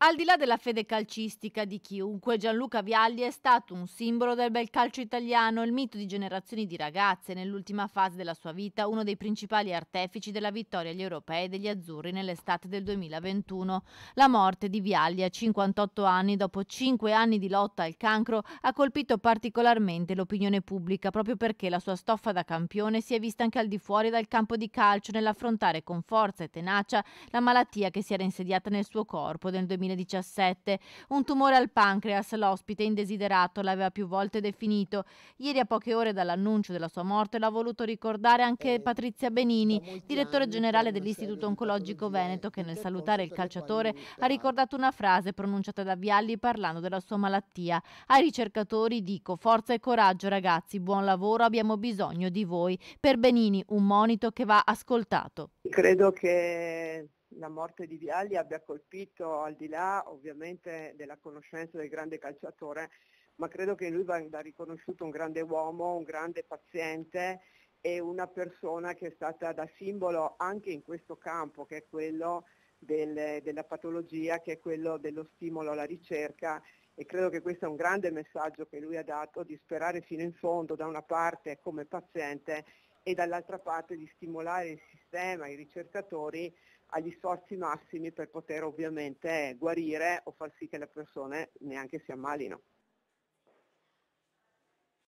Al di là della fede calcistica di chiunque, Gianluca Vialli è stato un simbolo del bel calcio italiano, il mito di generazioni di ragazze, nell'ultima fase della sua vita uno dei principali artefici della vittoria agli europei e degli azzurri nell'estate del 2021. La morte di Vialli a 58 anni dopo 5 anni di lotta al cancro ha colpito particolarmente l'opinione pubblica proprio perché la sua stoffa da campione si è vista anche al di fuori dal campo di calcio nell'affrontare con forza e tenacia la malattia che si era insediata nel suo corpo nel 2021 2017. Un tumore al pancreas, l'ospite indesiderato l'aveva più volte definito. Ieri a poche ore dall'annuncio della sua morte l'ha voluto ricordare anche eh, Patrizia Benini, direttore generale dell'Istituto Oncologico Veneto, che nel salutare il calciatore ha ricordato una frase pronunciata da Vialli parlando della sua malattia. Ai ricercatori dico forza e coraggio ragazzi, buon lavoro, abbiamo bisogno di voi. Per Benini un monito che va ascoltato. Credo che la morte di Vialli abbia colpito al di là ovviamente della conoscenza del grande calciatore, ma credo che lui vada riconosciuto un grande uomo, un grande paziente e una persona che è stata da simbolo anche in questo campo che è quello del, della patologia, che è quello dello stimolo alla ricerca e credo che questo è un grande messaggio che lui ha dato di sperare fino in fondo da una parte come paziente e dall'altra parte di stimolare il sistema, i ricercatori agli sforzi massimi per poter ovviamente guarire o far sì che le persone neanche si ammalino.